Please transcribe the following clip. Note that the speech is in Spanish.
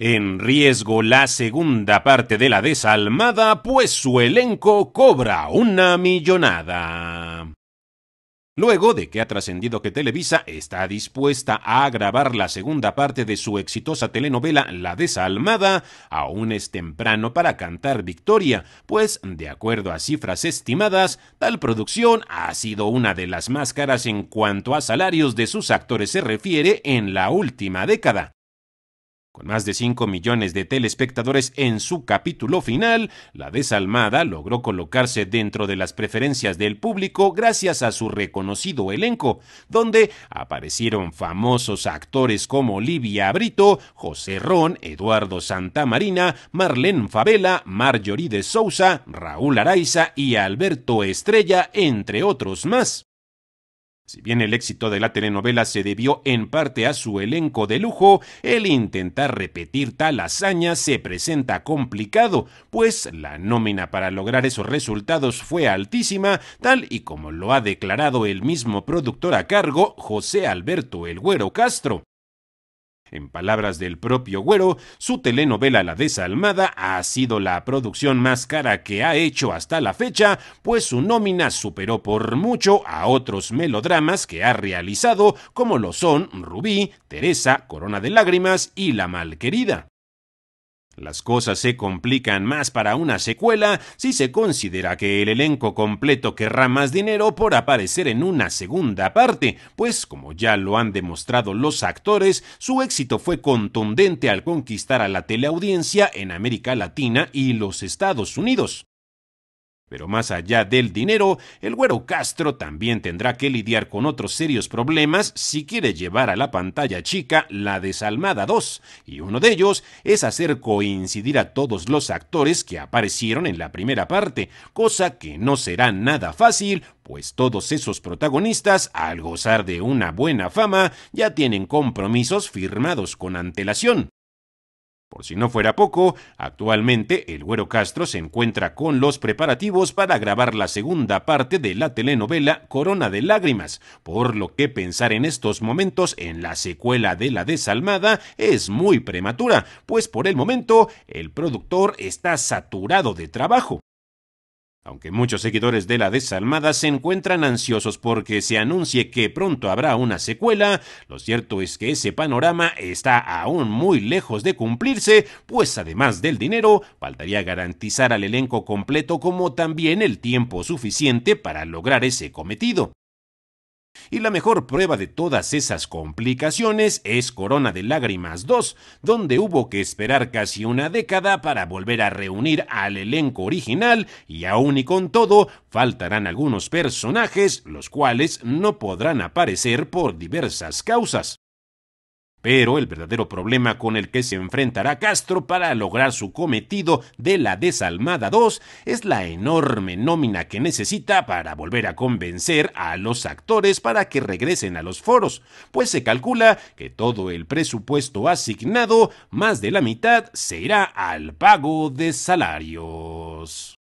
En riesgo la segunda parte de la desalmada, pues su elenco cobra una millonada. Luego de que ha trascendido que Televisa está dispuesta a grabar la segunda parte de su exitosa telenovela La Desalmada, aún es temprano para cantar victoria, pues, de acuerdo a cifras estimadas, tal producción ha sido una de las más caras en cuanto a salarios de sus actores se refiere en la última década con más de 5 millones de telespectadores en su capítulo final, La Desalmada logró colocarse dentro de las preferencias del público gracias a su reconocido elenco, donde aparecieron famosos actores como Olivia Brito, José Ron, Eduardo Santamarina, Marlene Favela, Marjorie de Sousa, Raúl Araiza y Alberto Estrella, entre otros más. Si bien el éxito de la telenovela se debió en parte a su elenco de lujo, el intentar repetir tal hazaña se presenta complicado, pues la nómina para lograr esos resultados fue altísima, tal y como lo ha declarado el mismo productor a cargo, José Alberto El Güero Castro. En palabras del propio Güero, su telenovela La Desalmada ha sido la producción más cara que ha hecho hasta la fecha, pues su nómina superó por mucho a otros melodramas que ha realizado, como lo son Rubí, Teresa, Corona de Lágrimas y La Malquerida. Las cosas se complican más para una secuela si se considera que el elenco completo querrá más dinero por aparecer en una segunda parte, pues como ya lo han demostrado los actores, su éxito fue contundente al conquistar a la teleaudiencia en América Latina y los Estados Unidos. Pero más allá del dinero, el güero Castro también tendrá que lidiar con otros serios problemas si quiere llevar a la pantalla chica la desalmada 2, y uno de ellos es hacer coincidir a todos los actores que aparecieron en la primera parte, cosa que no será nada fácil, pues todos esos protagonistas, al gozar de una buena fama, ya tienen compromisos firmados con antelación. Por si no fuera poco, actualmente el Güero Castro se encuentra con los preparativos para grabar la segunda parte de la telenovela Corona de Lágrimas, por lo que pensar en estos momentos en la secuela de La Desalmada es muy prematura, pues por el momento el productor está saturado de trabajo aunque muchos seguidores de la desalmada se encuentran ansiosos porque se anuncie que pronto habrá una secuela, lo cierto es que ese panorama está aún muy lejos de cumplirse, pues además del dinero, faltaría garantizar al elenco completo como también el tiempo suficiente para lograr ese cometido. Y la mejor prueba de todas esas complicaciones es Corona de Lágrimas 2, donde hubo que esperar casi una década para volver a reunir al elenco original y aún y con todo faltarán algunos personajes los cuales no podrán aparecer por diversas causas. Pero el verdadero problema con el que se enfrentará Castro para lograr su cometido de la desalmada 2 es la enorme nómina que necesita para volver a convencer a los actores para que regresen a los foros, pues se calcula que todo el presupuesto asignado, más de la mitad, se irá al pago de salarios.